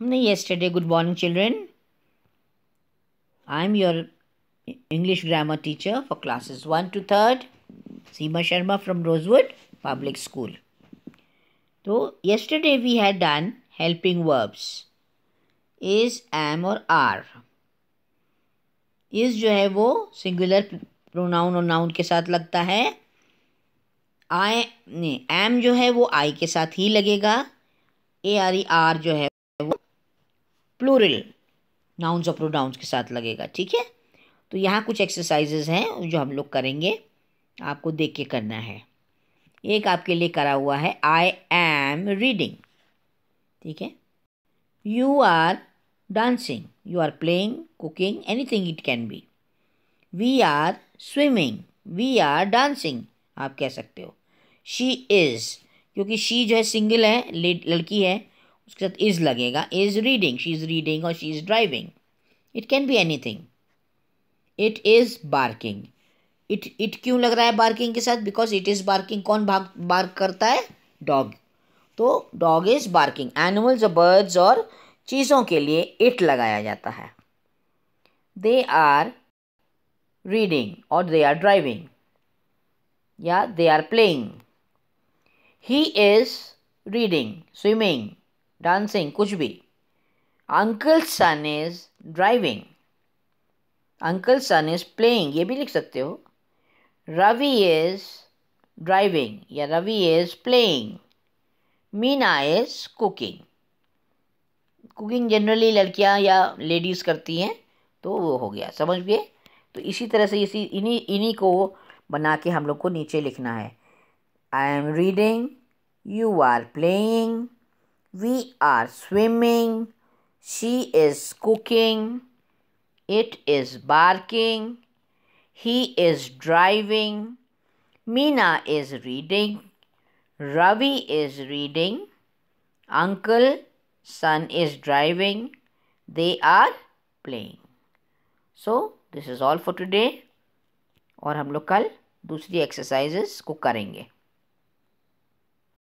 हमने yesterday good morning children I am your English grammar teacher for classes one two third Seema Sharma from Rosewood public school तो yesterday we had done helping verbs is am और are is जो है वो singular pronoun और noun के साथ लगता है आई एम जो है वो आई के साथ ही लगेगा ए आर ई आर जो है वो प्लूरल नाउन्स और प्रोनाउंस के साथ लगेगा ठीक है तो यहाँ कुछ एक्सरसाइजेज हैं जो हम लोग करेंगे आपको देख के करना है एक आपके लिए करा हुआ है आई एम रीडिंग ठीक है you are dancing you are playing cooking anything it can be we are swimming we are dancing आप कह सकते हो शी इज़ क्योंकि शी जो है सिंगल है लड़की है उसके साथ इज़ लगेगा is reading she is reading और she is driving it can be anything it is barking it it क्यों लग रहा है बार्किंग के साथ बिकॉज इट इज़ बार्किंग कौन भाग बार्क करता है डॉग तो डॉग इज़ बार्किंग एनिमल्स और बर्ड्स और चीज़ों के लिए इट लगाया जाता है दे आर रीडिंग और दे आर ड्राइविंग या they are playing he is reading swimming dancing कुछ भी uncle son is driving uncle son is playing ये भी लिख सकते हो रवि इज ड्राइविंग या Ravi is playing Meena is cooking cooking generally लड़कियां या लेडीज़ करती हैं तो वो हो गया समझ गए तो इसी तरह से इसी इन्हीं इन्हीं को बना के हम लोग को नीचे लिखना है I am reading you are playing We are swimming. She is cooking. It is barking. He is driving. Mina is reading. Ravi is reading. Uncle, son is driving. They are playing. So, this is all for today. और we will do the exercises को करेंगे